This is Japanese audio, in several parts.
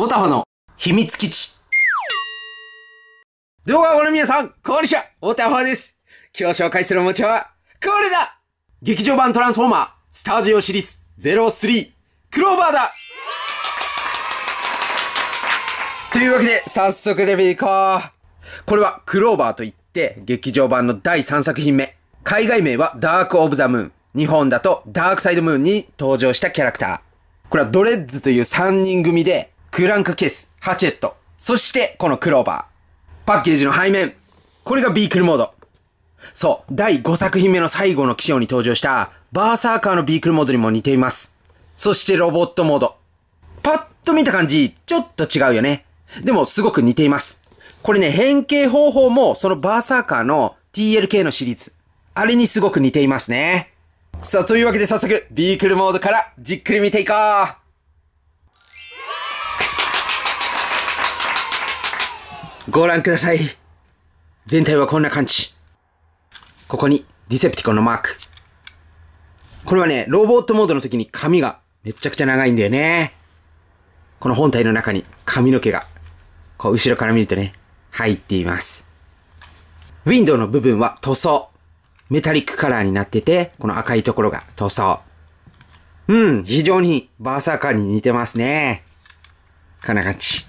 オタフの秘密基地。動画をご覧の皆さん、こんにちはオタフです。今日紹介するおもちゃは、これだ劇場版トランスフォーマー、スタジオシリーズ03、クローバーだというわけで、早速レビューいこう。これは、クローバーといって、劇場版の第3作品目。海外名は、ダーク・オブ・ザ・ムーン。日本だと、ダークサイドムーンに登場したキャラクター。これはドレッズという3人組で、クランクケース、ハチェット、そしてこのクローバー。パッケージの背面。これがビークルモード。そう、第5作品目の最後の機種に登場したバーサーカーのビークルモードにも似ています。そしてロボットモード。パッと見た感じ、ちょっと違うよね。でもすごく似ています。これね、変形方法もそのバーサーカーの TLK のシリーズ。あれにすごく似ていますね。さあ、というわけで早速、ビークルモードからじっくり見ていこうご覧ください。全体はこんな感じ。ここにディセプティコンのマーク。これはね、ロボットモードの時に髪がめちゃくちゃ長いんだよね。この本体の中に髪の毛が、こう後ろから見るとね、入っています。ウィンドウの部分は塗装。メタリックカラーになってて、この赤いところが塗装。うん、非常にバーサーカーに似てますね。こんな感じ。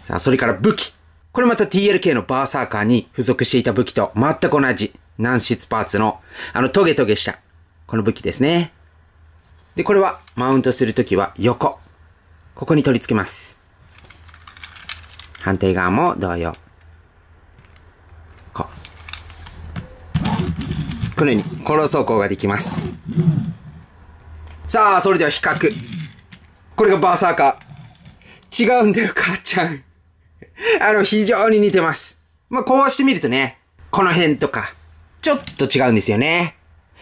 さあ、それから武器。これまた TLK のバーサーカーに付属していた武器と全く同じ軟質パーツのあのトゲトゲしたこの武器ですね。で、これはマウントするときは横。ここに取り付けます。反対側も同様。こう。このようにこの走行ができます。さあ、それでは比較。これがバーサーカー。違うんだよ、母ちゃん。あの、非常に似てます。まあ、こうしてみるとね、この辺とか、ちょっと違うんですよね。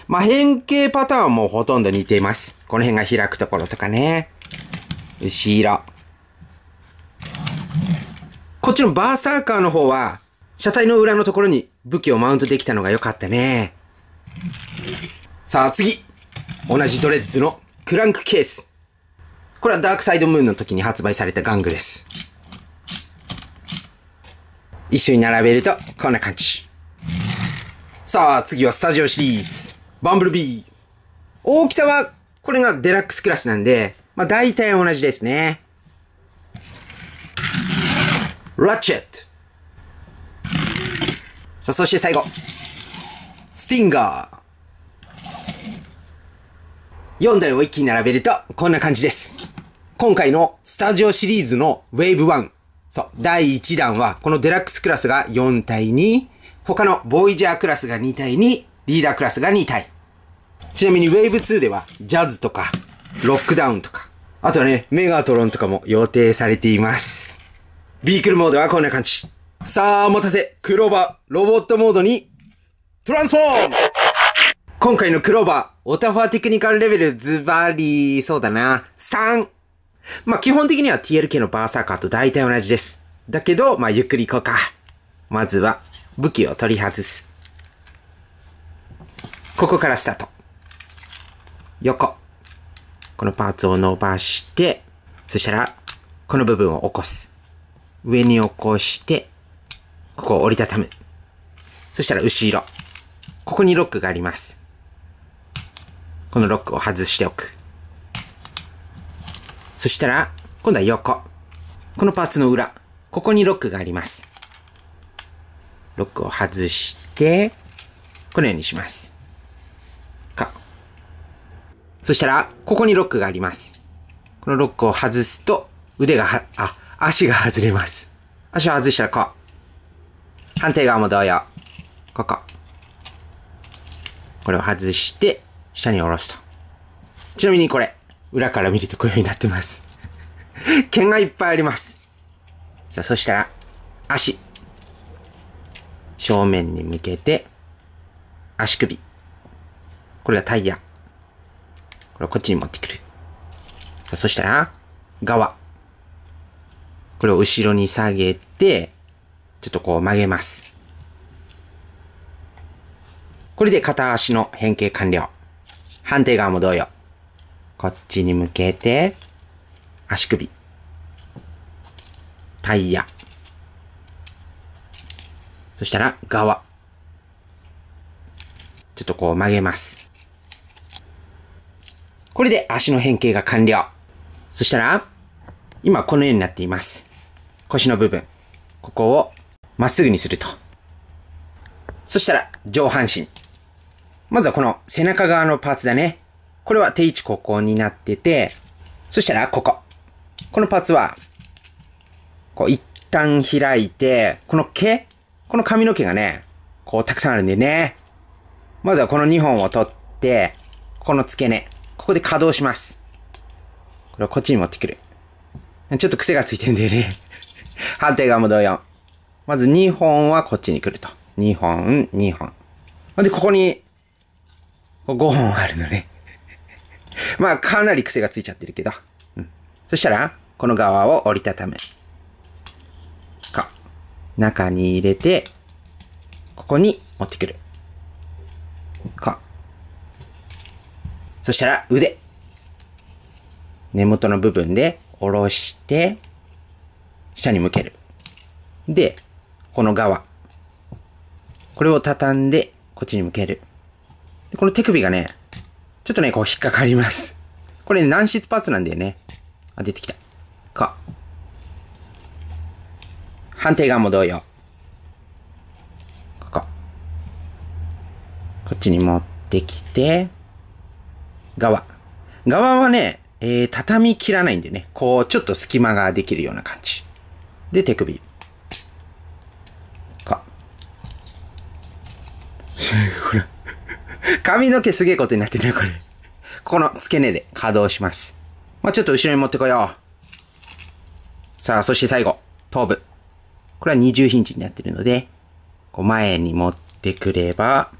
まあ、変形パターンもほとんど似ています。この辺が開くところとかね。後ろ。こっちのバーサーカーの方は、車体の裏のところに武器をマウントできたのが良かったね。さあ次同じドレッズのクランクケース。これはダークサイドムーンの時に発売された玩具です。一緒に並べると、こんな感じ。さあ、次はスタジオシリーズ。バンブルビー。大きさは、これがデラックスクラスなんで、まあ大体同じですね。ラチェット。さあ、そして最後。スティンガー。4台を一気に並べると、こんな感じです。今回のスタジオシリーズの Wave1 そう。第1弾は、このデラックスクラスが4対2、他のボイジャークラスが2対2、リーダークラスが2対。ちなみにウェイブ2では、ジャズとか、ロックダウンとか、あとはね、メガトロンとかも予定されています。ビークルモードはこんな感じ。さあ、お待たせ。クローバー、ロボットモードに、トランスフォーム今回のクローバー、オタファーテクニカルレベルズバリー、そうだな、3。まあ、基本的には TLK のバーサーカーと大体同じです。だけど、まあ、ゆっくり行こうか。まずは、武器を取り外す。ここからスタート。横。このパーツを伸ばして、そしたら、この部分を起こす。上に起こして、ここを折りたたむ。そしたら後ろ。ここにロックがあります。このロックを外しておく。そしたら、今度は横。このパーツの裏。ここにロックがあります。ロックを外して、このようにします。か。そしたら、ここにロックがあります。このロックを外すと、腕がは、あ、足が外れます。足を外したらこう。反対側も同様。ここ。これを外して、下に下ろすと。ちなみにこれ、裏から見るとこういう風になってます。毛 がいっぱいあります。さあ、そしたら、足。正面に向けて、足首。これがタイヤ。これをこっちに持ってくる。さあ、そしたら、側。これを後ろに下げて、ちょっとこう曲げます。これで片足の変形完了。反対側も同様。こっちに向けて、足首、タイヤ。そしたら、側。ちょっとこう曲げます。これで足の変形が完了。そしたら、今このようになっています。腰の部分。ここをまっすぐにすると。そしたら、上半身。まずはこの背中側のパーツだね。これは定位置ここになってて、そしたらここ。このパーツは、こう一旦開いて、この毛この髪の毛がね、こうたくさんあるんでね。まずはこの2本を取って、この付け根。ここで稼働します。これをこっちに持ってくる。ちょっと癖がついてんだよね反対 側も同様。まず2本はこっちに来ると。2本、2本。で、ここに、5本あるのね まあ、かなり癖がついちゃってるけど。そしたら、この側を折りたためか。中に入れて、ここに持ってくる。か。そしたら、腕。根元の部分で下ろして、下に向ける。で、この側。これを畳んで、こっちに向ける。この手首がね、ちょっとね、こう引っかかります。これ、軟質パーツなんだよね。あ、出てきた。か。反対側も同様。ここ。こっちに持ってきて、側。側はね、えー、畳み切らないんでね、こう、ちょっと隙間ができるような感じ。で、手首。か。ほ ら。髪の毛すげえことになってるよ、これ。この付け根で稼働します。まあ、ちょっと後ろに持ってこよう。さあ、そして最後、頭部。これは二重ヒンジになってるので、こう前に持ってくれば、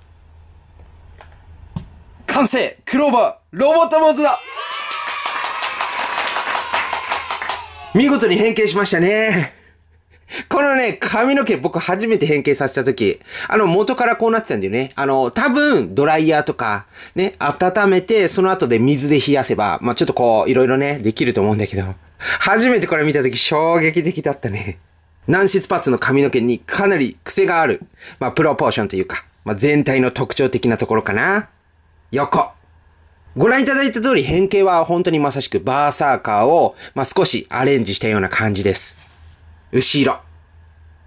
完成クローバーロボットモーズだ見事に変形しましたね。このね、髪の毛僕初めて変形させた時、あの元からこうなってたんだよね。あの、多分ドライヤーとか、ね、温めて、その後で水で冷やせば、まあ、ちょっとこう、いろいろね、できると思うんだけど、初めてこれ見た時衝撃的だったね。軟質パーツの髪の毛にかなり癖がある。まあ、プロポーションというか、まあ、全体の特徴的なところかな。横。ご覧いただいた通り変形は本当にまさしくバーサーカーを、まあ、少しアレンジしたような感じです。後ろ。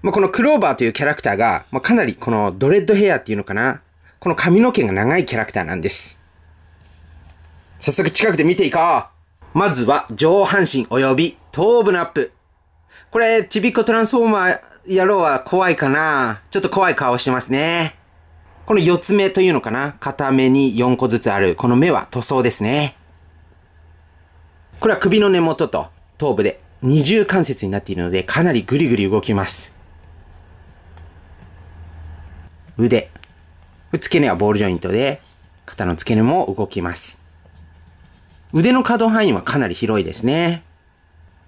まあ、このクローバーというキャラクターが、まあ、かなりこのドレッドヘアっていうのかな。この髪の毛が長いキャラクターなんです。早速近くで見ていこう。まずは上半身及び頭部のアップ。これ、ちびっこトランスフォーマー野郎は怖いかなちょっと怖い顔してますね。この四つ目というのかな片目に4個ずつある。この目は塗装ですね。これは首の根元と頭部で二重関節になっているのでかなりぐりぐり動きます。腕。付け根はボールジョイントで、肩の付け根も動きます。腕の可動範囲はかなり広いですね。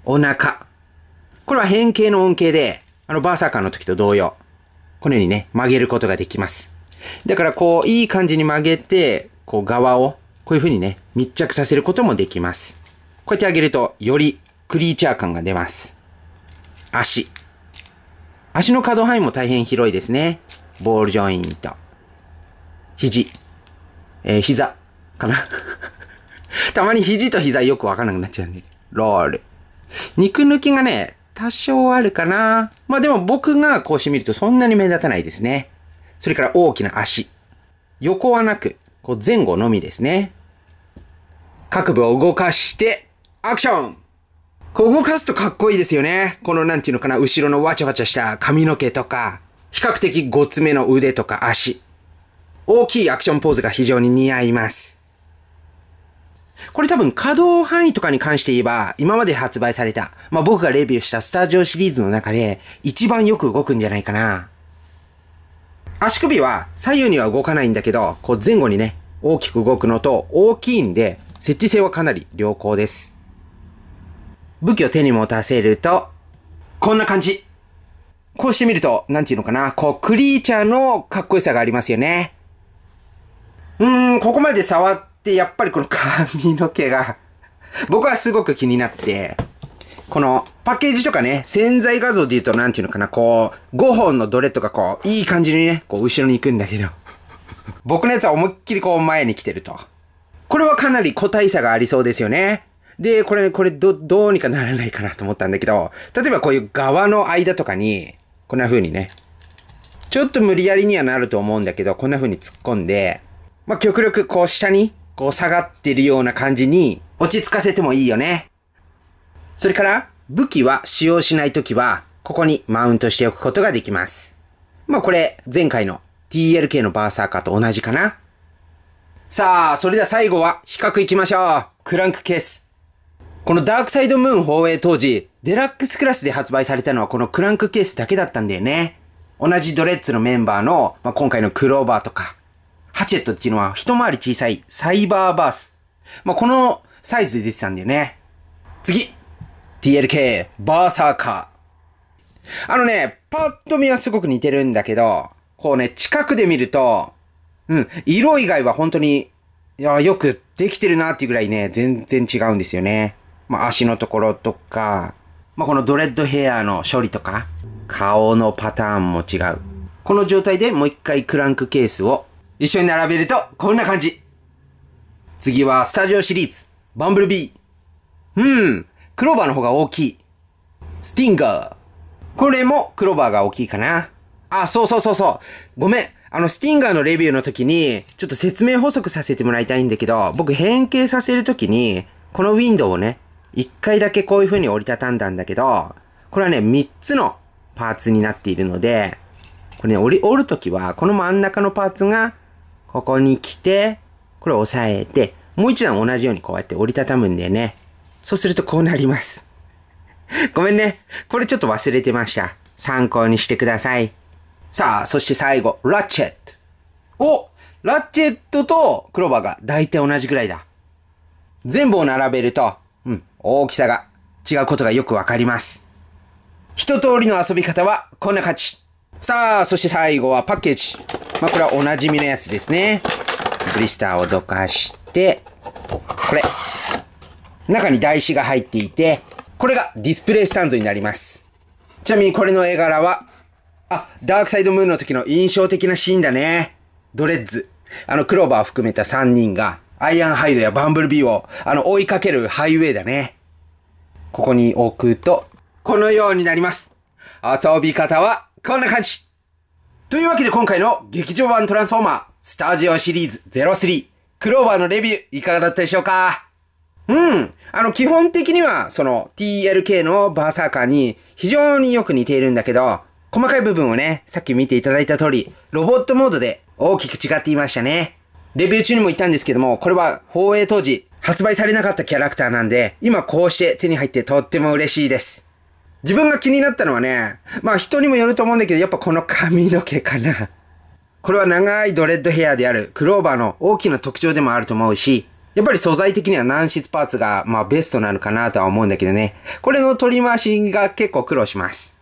お腹。これは変形の恩恵で、あのバーサーカーの時と同様、このようにね、曲げることができます。だからこう、いい感じに曲げて、こう側を、こういう風にね、密着させることもできます。こうやってあげると、よりクリーチャー感が出ます。足。足の可動範囲も大変広いですね。ボールジョイント、肘、えー、膝、かな たまに肘と膝よくわかんなくなっちゃうんで、ロール。肉抜きがね、多少あるかな。まあでも僕がこうして見るとそんなに目立たないですね。それから大きな足。横はなく、こう前後のみですね。各部を動かして、アクションこう動かすとかっこいいですよね。このなんていうのかな、後ろのわちゃわちゃした髪の毛とか、比較的ごつめの腕とか足。大きいアクションポーズが非常に似合います。これ多分可動範囲とかに関して言えば、今まで発売された、まあ、僕がレビューしたスタジオシリーズの中で、一番よく動くんじゃないかな。足首は左右には動かないんだけど、こう前後にね、大きく動くのと大きいんで、設置性はかなり良好です。武器を手に持たせると、こんな感じ。こうしてみると、なんていうのかな、こう、クリーチャーのかっこよさがありますよね。うーん、ここまで触って、やっぱりこの髪の毛が僕はすごく気になって、このパッケージとかね、潜在画像で言うとなんていうのかな、こう、5本のドレッドがこう、いい感じにね、こう、後ろに行くんだけど僕のやつは思いっきりこう、前に来てると。これはかなり個体差がありそうですよね。で、これ、これ、ど、どうにかならないかなと思ったんだけど、例えばこういう側の間とかに、こんな風にね、ちょっと無理やりにはなると思うんだけど、こんな風に突っ込んで、まあ、極力こう下に、こう下がってるような感じに落ち着かせてもいいよね。それから、武器は使用しないときは、ここにマウントしておくことができます。まあ、これ、前回の TLK のバーサーカーと同じかな。さあ、それでは最後は比較いきましょう。クランクケース。このダークサイドムーン放映当時、デラックスクラスで発売されたのはこのクランクケースだけだったんだよね。同じドレッツのメンバーの、まあ、今回のクローバーとか、ハチェットっていうのは一回り小さいサイバーバース。まあ、このサイズで出てたんだよね。次 !TLK バーサーカー。あのね、パッと見はすごく似てるんだけど、こうね、近くで見ると、うん、色以外は本当に、いや、よくできてるなっていうぐらいね、全然違うんですよね。まあ、足のところとか、まあ、このドレッドヘアの処理とか、顔のパターンも違う。この状態でもう一回クランクケースを一緒に並べるとこんな感じ。次はスタジオシリーズ、バンブルビー。うん、クローバーの方が大きい。スティンガー。これもクローバーが大きいかな。あ、そうそうそうそう。ごめん。あの、スティンガーのレビューの時に、ちょっと説明補足させてもらいたいんだけど、僕変形させる時に、このウィンドウをね、一回だけこういう風に折りたたんだんだけど、これはね、三つのパーツになっているので、これね、折り、折るときは、この真ん中のパーツが、ここに来て、これを押さえて、もう一段同じようにこうやって折りたたむんだよね。そうするとこうなります。ごめんね。これちょっと忘れてました。参考にしてください。さあ、そして最後、ラチェット。おラチェットとクローバーが大体同じぐらいだ。全部を並べるとうん、大きさが違うことがよくわかります。一通りの遊び方はこんな感じ。さあ、そして最後はパッケージ。まあ、これはおなじみのやつですね。ブリスターをどかして、これ。中に台紙が入っていて、これがディスプレイスタンドになります。ちなみにこれの絵柄は、あ、ダークサイドムーンの時の印象的なシーンだね。ドレッズ。あの、クローバーを含めた3人がアイアンハイドやバンブルビーを、あの、追いかけるハイウェイだね。ここに置くと、このようになります。遊び方は、こんな感じ。というわけで今回の劇場版トランスフォーマー、スタジオシリーズ03、クローバーのレビュー、いかがだったでしょうかうん。あの、基本的には、その、TLK のバーサーカーに非常によく似ているんだけど、細かい部分をね、さっき見ていただいた通り、ロボットモードで大きく違っていましたね。レビュー中にも言ったんですけども、これは放映当時発売されなかったキャラクターなんで、今こうして手に入ってとっても嬉しいです。自分が気になったのはね、まあ人にもよると思うんだけど、やっぱこの髪の毛かな。これは長いドレッドヘアであるクローバーの大きな特徴でもあると思うし、やっぱり素材的には軟質パーツがまあベストなのかなとは思うんだけどね。これの取り回しが結構苦労します。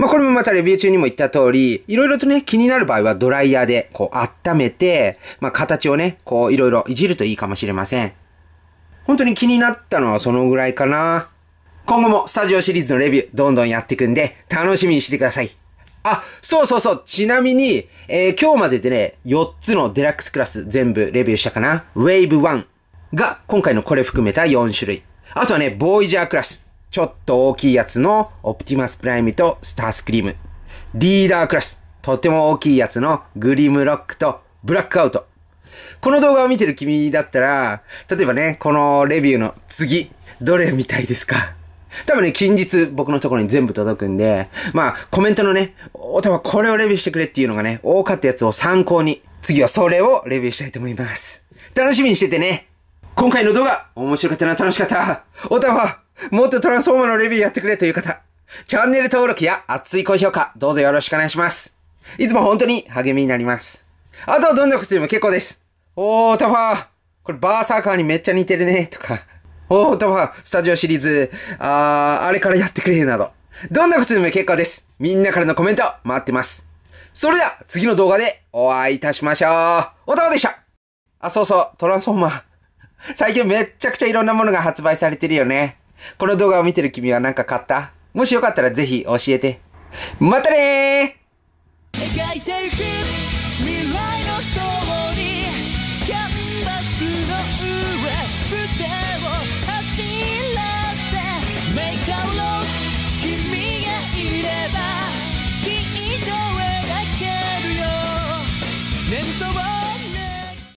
まあ、これもまたレビュー中にも言った通り、いろいろとね、気になる場合はドライヤーで、こう、温めて、まあ、形をね、こう、いろいろいじるといいかもしれません。本当に気になったのはそのぐらいかな。今後もスタジオシリーズのレビュー、どんどんやっていくんで、楽しみにしてください。あ、そうそうそう。ちなみに、えー、今日まででね、4つのデラックスクラス全部レビューしたかな。ウェーブ1が今回のこれ含めた4種類。あとはね、ボイジャークラス。ちょっと大きいやつのオプティマスプライムとスタースクリーム。リーダークラス。とても大きいやつのグリムロックとブラックアウト。この動画を見てる君だったら、例えばね、このレビューの次、どれ見たいですか多分ね、近日僕のところに全部届くんで、まあ、コメントのね、お、多分これをレビューしてくれっていうのがね、多かったやつを参考に、次はそれをレビューしたいと思います。楽しみにしててね今回の動画、面白かったな、楽しかったおたま。もっとトランスフォーマーのレビューやってくれという方、チャンネル登録や熱い高評価、どうぞよろしくお願いします。いつも本当に励みになります。あとはどんな靴でも結構です。おー、タファーこれバーサーカーにめっちゃ似てるね、とか。おー、タファースタジオシリーズ、あー、あれからやってくれ、など。どんな靴でも結構です。みんなからのコメント待ってます。それでは、次の動画でお会いいたしましょう。おたわでしたあ、そうそう、トランスフォーマー。最近めっちゃくちゃいろんなものが発売されてるよね。この動画を見てる君は何か買ったもしよかったらぜひ教えて。またねー